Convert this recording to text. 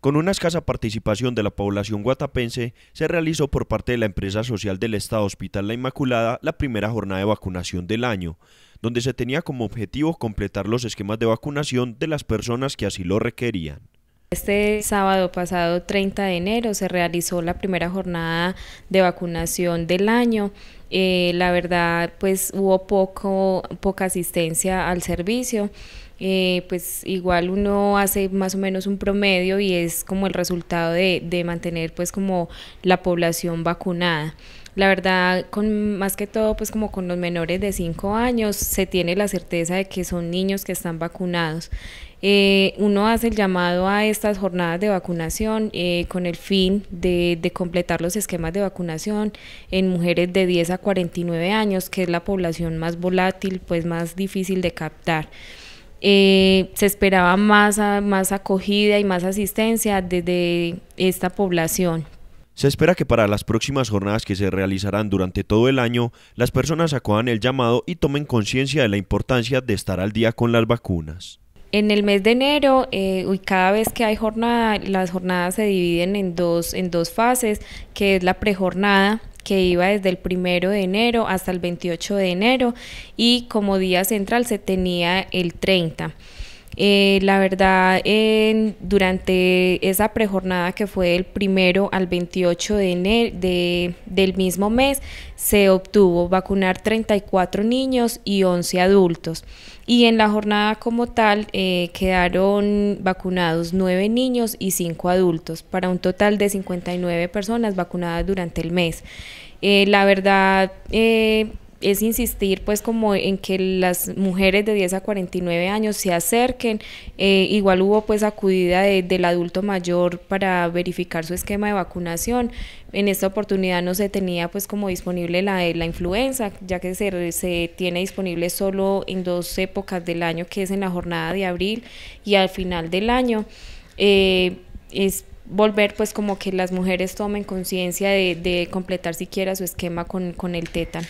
Con una escasa participación de la población guatapense, se realizó por parte de la empresa social del Estado Hospital La Inmaculada la primera jornada de vacunación del año, donde se tenía como objetivo completar los esquemas de vacunación de las personas que así lo requerían. Este sábado pasado 30 de enero se realizó la primera jornada de vacunación del año. Eh, la verdad, pues hubo poco, poca asistencia al servicio. Eh, pues igual uno hace más o menos un promedio y es como el resultado de, mantener pues como la población vacunada. La verdad, con más que todo, pues como con los menores de 5 años, se tiene la certeza de que son niños que están vacunados. Eh, uno hace el llamado a estas jornadas de vacunación eh, con el fin de, de, completar los esquemas de vacunación en mujeres de 10 a 49 años, que es la población más volátil, pues más difícil de captar. Eh, se esperaba más, más acogida y más asistencia desde esta población. Se espera que para las próximas jornadas que se realizarán durante todo el año, las personas acudan el llamado y tomen conciencia de la importancia de estar al día con las vacunas. En el mes de enero, eh, y cada vez que hay jornada, las jornadas se dividen en dos, en dos fases, que es la prejornada, que iba desde el primero de enero hasta el 28 de enero y como día central se tenía el 30. Eh, la verdad, durante esa prejornada que fue el primero al 28 de enero del mismo mes, se obtuvo vacunar 34 niños y 11 adultos. Y en la jornada como tal eh, quedaron vacunados 9 niños y 5 adultos, para un total de 59 personas vacunadas durante el mes. Eh, la verdad, es insistir pues como en que las mujeres de 10 a 49 años se acerquen. Eh, igual hubo pues acudida del adulto mayor para verificar su esquema de vacunación. En esta oportunidad no se tenía pues como disponible la, la influenza, ya que se, tiene disponible solo en dos épocas del año, que es en la jornada de abril y al final del año. Eh, es volver pues como que las mujeres tomen conciencia de, de, completar siquiera su esquema con, con el tétano.